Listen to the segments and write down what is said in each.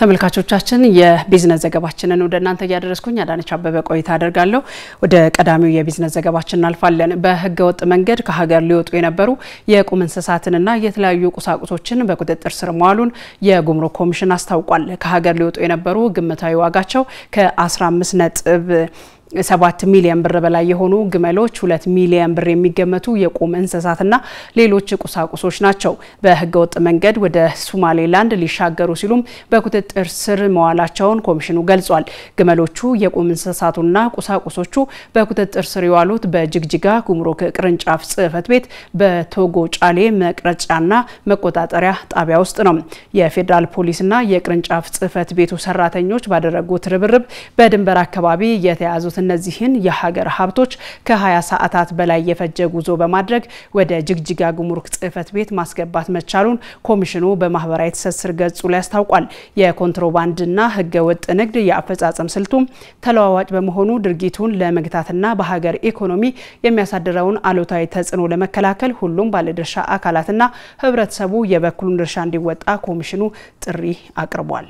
ተመልካቾቻችን የቢዝነስ ዘገባችንን ወደ እናንተ እያደረስኩኝ አዳነች አበበ ቆይታ አደርጋለሁ። ወደ ቀዳሚው የቢዝነስ ዘገባችን እናልፋለን። በህገ ወጥ መንገድ ከሀገር ሊወጡ የነበሩ የቁም እንስሳትንና የተለያዩ ቁሳቁሶችን በቁጥጥር ስር መዋሉን የጉምሩክ ኮሚሽን አስታውቋል። ከሀገር ሊወጡ የነበሩ ግምታዊ ዋጋቸው ከ15 ነጥብ ሰባት ሚሊዮን ብር በላይ የሆኑ ግመሎች፣ ሁለት ሚሊዮን ብር የሚገመቱ የቁም እንስሳትና ሌሎች ቁሳቁሶች ናቸው በህገወጥ መንገድ ወደ ሱማሌላንድ ሊሻገሩ ሲሉም በቁጥጥር ስር መዋላቸውን ኮሚሽኑ ገልጿል። ግመሎቹ፣ የቁም እንስሳቱና ቁሳቁሶቹ በቁጥጥር ስር የዋሉት በጅግጅጋ ጉምሩክ ቅርንጫፍ ጽህፈት ቤት በቶጎ ጫሌ መቅረጫና መቆጣጠሪያ ጣቢያ ውስጥ ነው። የፌዴራል ፖሊስና የቅርንጫፍ ጽህፈት ቤቱ ሰራተኞች ባደረጉት ርብርብ በድንበር አካባቢ የተያዙት እነዚህን የሀገር ሀብቶች ከ20 ሰዓታት በላይ የፈጀ ጉዞ በማድረግ ወደ ጅግጅጋ ጉምሩክ ጽህፈት ቤት ማስገባት መቻሉን ኮሚሽኑ በማህበራዊ ትስስር ገጹ ላይ አስታውቋል። የኮንትሮባንድና ህገወጥ ንግድ የአፈጻጸም ስልቱም ተለዋዋጭ በመሆኑ ድርጊቱን ለመግታትና በሀገር ኢኮኖሚ የሚያሳድረውን አሉታዊ ተጽዕኖ ለመከላከል ሁሉም ባለድርሻ አካላትና ህብረተሰቡ የበኩሉን ድርሻ እንዲወጣ ኮሚሽኑ ጥሪ አቅርቧል።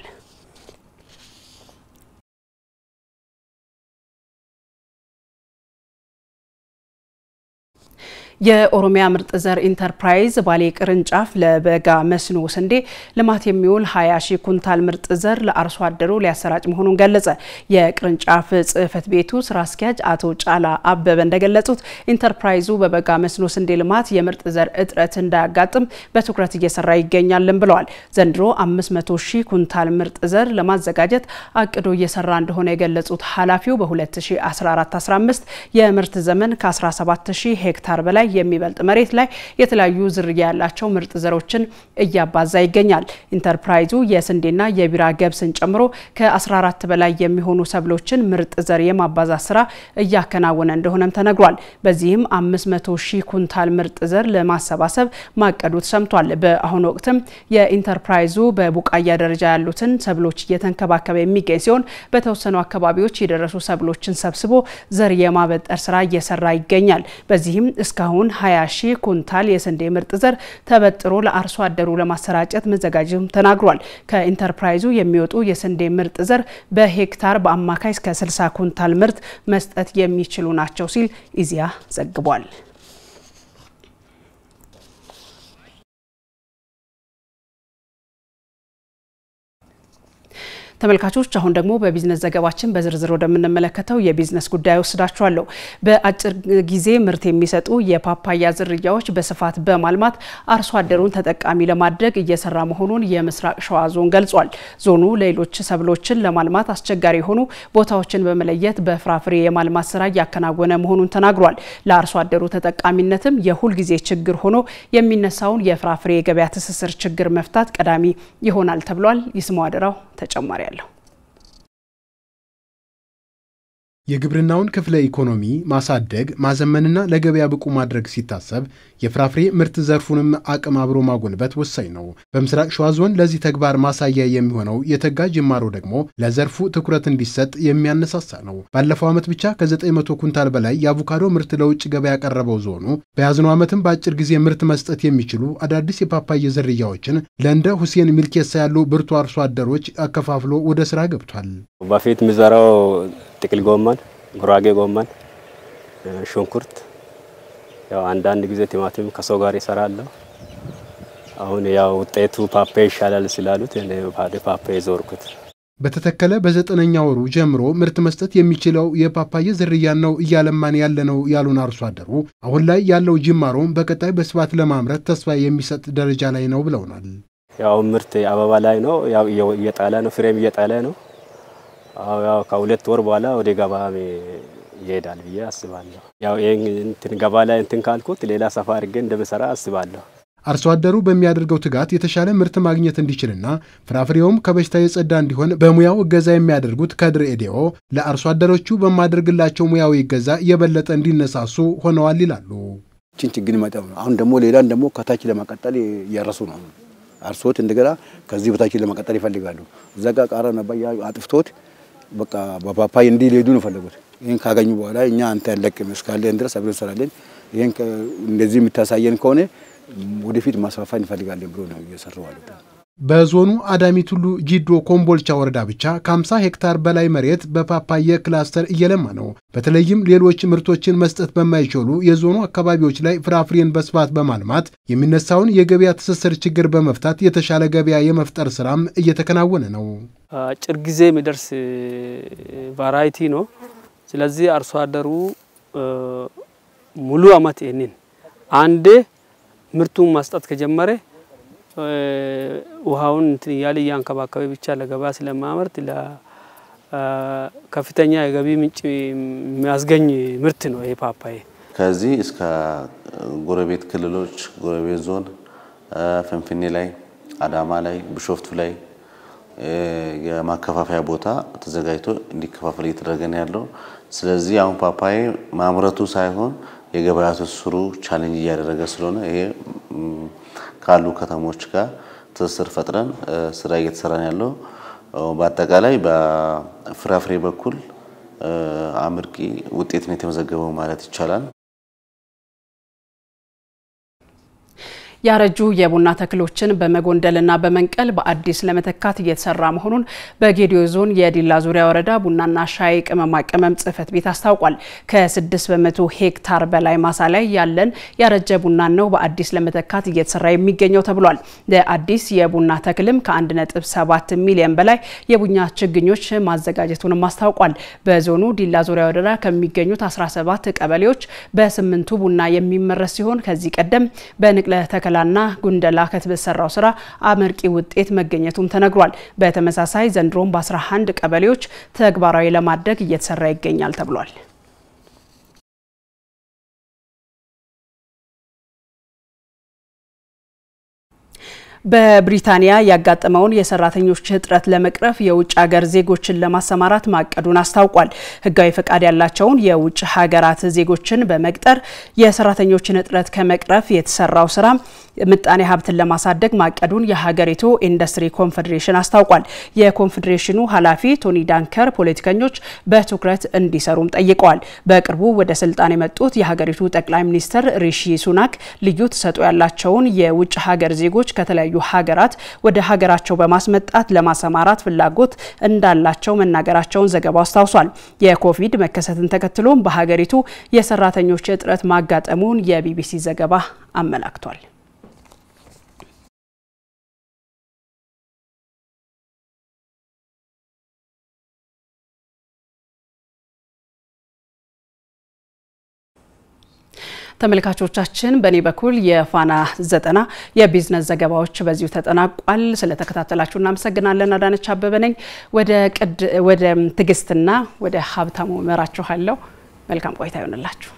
የኦሮሚያ ምርጥ ዘር ኢንተርፕራይዝ ባሌ ቅርንጫፍ ለበጋ መስኖ ስንዴ ልማት የሚውል 20 ሺህ ኩንታል ምርጥ ዘር ለአርሶ አደሩ ሊያሰራጭ መሆኑን ገለጸ። የቅርንጫፍ ጽህፈት ቤቱ ስራ አስኪያጅ አቶ ጫላ አበበ እንደገለጹት ኢንተርፕራይዙ በበጋ መስኖ ስንዴ ልማት የምርጥ ዘር እጥረት እንዳያጋጥም በትኩረት እየሰራ ይገኛልን ብለዋል። ዘንድሮ 500 ሺህ ኩንታል ምርጥ ዘር ለማዘጋጀት አቅዶ እየሰራ እንደሆነ የገለጹት ኃላፊው በ2014-15 የምርት ዘመን ከ17 ሺህ ሄክታር በላይ የሚበልጥ መሬት ላይ የተለያዩ ዝርያ ያላቸው ምርጥ ዘሮችን እያባዛ ይገኛል። ኢንተርፕራይዙ የስንዴና የቢራ ገብስን ጨምሮ ከ14 በላይ የሚሆኑ ሰብሎችን ምርጥ ዘር የማባዛት ስራ እያከናወነ እንደሆነም ተነግሯል። በዚህም 500 ሺህ ኩንታል ምርጥ ዘር ለማሰባሰብ ማቀዱ ተሰምቷል። በአሁኑ ወቅትም የኢንተርፕራይዙ በቡቃያ ደረጃ ያሉትን ሰብሎች እየተንከባከበ የሚገኝ ሲሆን በተወሰኑ አካባቢዎች የደረሱ ሰብሎችን ሰብስቦ ዘር የማበጠር ስራ እየሰራ ይገኛል። በዚህም እስካሁን አሁን 20 ሺህ ኩንታል የስንዴ ምርጥ ዘር ተበጥሮ ለአርሶ አደሩ ለማሰራጨት መዘጋጀቱም ተናግሯል። ከኢንተርፕራይዙ የሚወጡ የስንዴ ምርጥ ዘር በሄክታር በአማካይ እስከ 60 ኩንታል ምርት መስጠት የሚችሉ ናቸው ሲል ኢዜአ ዘግቧል። ተመልካቾች አሁን ደግሞ በቢዝነስ ዘገባችን በዝርዝር ወደምንመለከተው የቢዝነስ ጉዳይ ወስዳችኋለሁ። በአጭር ጊዜ ምርት የሚሰጡ የፓፓያ ዝርያዎች በስፋት በማልማት አርሶ አደሩን ተጠቃሚ ለማድረግ እየሰራ መሆኑን የምስራቅ ሸዋ ዞን ገልጿል። ዞኑ ሌሎች ሰብሎችን ለማልማት አስቸጋሪ የሆኑ ቦታዎችን በመለየት በፍራፍሬ የማልማት ስራ እያከናወነ መሆኑን ተናግሯል። ለአርሶ አደሩ ተጠቃሚነትም የሁልጊዜ ችግር ሆኖ የሚነሳውን የፍራፍሬ የገበያ ትስስር ችግር መፍታት ቀዳሚ ይሆናል ተብሏል። ይስማው አደራው ተጨማሪ የግብርናውን ክፍለ ኢኮኖሚ ማሳደግ ማዘመንና ለገበያ ብቁ ማድረግ ሲታሰብ የፍራፍሬ ምርት ዘርፉንም አቅም አብሮ ማጎልበት ወሳኝ ነው። በምስራቅ ሸዋ ዞን ለዚህ ተግባር ማሳያ የሚሆነው የተጋ ጅማሮ ደግሞ ለዘርፉ ትኩረት እንዲሰጥ የሚያነሳሳ ነው። ባለፈው ዓመት ብቻ ከ900 ኩንታል በላይ የአቮካዶ ምርት ለውጭ ገበያ ያቀረበው ዞኑ በያዝነው ዓመትም በአጭር ጊዜ ምርት መስጠት የሚችሉ አዳዲስ የፓፓየ ዝርያዎችን ለእንደ ሁሴን ሚልኬሳ ያሉ ብርቱ አርሶ አደሮች አከፋፍሎ ወደ ስራ ገብቷል። በፊት ምዘራው ጥቅል ጎመን፣ ጉራጌ ጎመን፣ ሽንኩርት፣ ያው አንዳንድ ጊዜ ቲማቲም ከሰው ጋር ይሰራለሁ። አሁን ያው ውጤቱ ፓፓ ይሻላል ስላሉት እኔ ወደ ፓፓ በተተከለ በዘጠነኛ ወሩ ጀምሮ ምርት መስጠት የሚችለው የፓፓዬ ዝርያን ነው እያለማን ያለ ነው ያሉን አርሶ አደሩ አሁን ላይ ያለው ጅማሮም በቀጣይ በስፋት ለማምረት ተስፋ የሚሰጥ ደረጃ ላይ ነው ብለውናል። ያው ምርት አበባ ላይ ነው፣ ያው እየጣለ ነው፣ ፍሬም እየጣለ ነው። ያው ከሁለት ወር በኋላ ወደ ገባ ይሄዳል ብዬ አስባለሁ። ያው ይህ እንትን ገባ ላይ እንትን ካልኩት ሌላ ሰፋ አድርጌ እንደምሰራ አስባለሁ። አርሶ አደሩ በሚያደርገው ትጋት የተሻለ ምርት ማግኘት እንዲችልና ፍራፍሬውም ከበሽታ የጸዳ እንዲሆን በሙያው እገዛ የሚያደርጉት ከድር ኤዴኦ ለአርሶ አደሮቹ በማደርግላቸው ሙያዊ እገዛ የበለጠ እንዲነሳሱ ሆነዋል ይላሉ። ችን ችግኝ መጠም ነው። አሁን ደግሞ ሌላን ደግሞ ከታች ለማቀጠል እያረሱ ነው። አርሶት እንደገና ከዚህ በታች ለማቀጠል ይፈልጋሉ። እዛ ጋር ቃራ ነባ አጥፍቶት በቃ በፓፓይ እንዲህ ሊሄዱ ነው ፈለጉት። ይህን ካገኙ በኋላ እኛ አንተ ያለቅም እስካለን ድረስ አብረን እንሰራለን፣ ይህን እንደዚህ የምታሳየን ከሆነ ወደፊት ማስፋፋ እንፈልጋለን ብሎ ነው እየሰሩ ማለት ነው። በዞኑ አዳሚ ቱሉ ጊዶ ኮምቦልቻ ወረዳ ብቻ ከ50 ሄክታር በላይ መሬት በፓፓየ ክላስተር እየለማ ነው። በተለይም ሌሎች ምርቶችን መስጠት በማይችሉ የዞኑ አካባቢዎች ላይ ፍራፍሬን በስፋት በማልማት የሚነሳውን የገበያ ትስስር ችግር በመፍታት የተሻለ ገበያ የመፍጠር ስራም እየተከናወነ ነው። አጭር ጊዜ የሚደርስ ቫራይቲ ነው። ስለዚህ አርሶ አደሩ ሙሉ አመት ይህንን አንዴ ምርቱን ማስጣት ከጀመረ ውሃውን እንትን እያለ እያንከባከበ ብቻ ለገባ ስለማመርት ከፍተኛ የገቢ ምንጭ የሚያስገኝ ምርት ነው ይሄ ፓፓዬ። ከዚህ እስከ ጎረቤት ክልሎች፣ ጎረቤት ዞን ፍንፍኔ ላይ፣ አዳማ ላይ፣ ብሾፍቱ ላይ የማከፋፈያ ቦታ ተዘጋጅቶ እንዲከፋፈል እየተደረገ ነው ያለው። ስለዚህ አሁን ፓፓዬ ማምረቱ ሳይሆን የገበያ ትስስሩ ቻሌንጅ እያደረገ ስለሆነ ይሄ ካሉ ከተሞች ጋር ትስስር ፈጥረን ስራ እየተሰራ ያለው። በአጠቃላይ በፍራፍሬ በኩል አምርቂ ውጤት ነው የተመዘገበው ማለት ይቻላል። ያረጁ የቡና ተክሎችን በመጎንደልና በመንቀል በአዲስ ለመተካት እየተሰራ መሆኑን በጌዲዮ ዞን የዲላ ዙሪያ ወረዳ ቡናና ሻይ ቅመማ ቅመም ጽህፈት ቤት አስታውቋል። ከ6 በመቶ ሄክታር በላይ ማሳ ላይ ያለን ያረጀ ቡናን ነው በአዲስ ለመተካት እየተሰራ የሚገኘው ተብሏል። ለአዲስ የቡና ተክልም ከ1.7 ሚሊዮን በላይ የቡና ችግኞች ማዘጋጀቱንም አስታውቋል። በዞኑ ዲላ ዙሪያ ወረዳ ከሚገኙት 17 ቀበሌዎች በስምንቱ ቡና የሚመረስ ሲሆን ከዚህ ቀደም በንቅለ ተከ በዳከላና ጉንደላ ከተሰራው ስራ አመርቂ ውጤት መገኘቱም ተነግሯል። በተመሳሳይ ዘንድሮም በ11 ቀበሌዎች ተግባራዊ ለማድረግ እየተሰራ ይገኛል ተብሏል። በብሪታንያ ያጋጠመውን የሰራተኞች እጥረት ለመቅረፍ የውጭ ሀገር ዜጎችን ለማሰማራት ማቀዱን አስታውቋል። ህጋዊ ፈቃድ ያላቸውን የውጭ ሀገራት ዜጎችን በመቅጠር የሰራተኞችን እጥረት ከመቅረፍ የተሰራው ስራ ምጣኔ ሀብትን ለማሳደግ ማቀዱን የሀገሪቱ ኢንዱስትሪ ኮንፌዴሬሽን አስታውቋል። የኮንፌዴሬሽኑ ኃላፊ ቶኒ ዳንከር ፖለቲከኞች በትኩረት እንዲሰሩም ጠይቀዋል። በቅርቡ ወደ ስልጣን የመጡት የሀገሪቱ ጠቅላይ ሚኒስትር ሪሺ ሱናክ ልዩ ተሰጥኦ ያላቸውን የውጭ ሀገር ዜጎች ከተለያዩ የተለያዩ ሀገራት ወደ ሀገራቸው በማስመጣት ለማሰማራት ፍላጎት እንዳላቸው መናገራቸውን ዘገባው አስታውሷል። የኮቪድ መከሰትን ተከትሎም በሀገሪቱ የሰራተኞች እጥረት ማጋጠሙን የቢቢሲ ዘገባ አመላክቷል። ተመልካቾቻችን፣ በእኔ በኩል የፋና ዘጠና የቢዝነስ ዘገባዎች በዚሁ ተጠናቋል። ስለተከታተላችሁ እናመሰግናለን። አዳነች አበበ ነኝ። ወደ ትግስትና ወደ ሀብታሙ መራችኋለሁ። መልካም ቆይታ ይሆንላችሁ።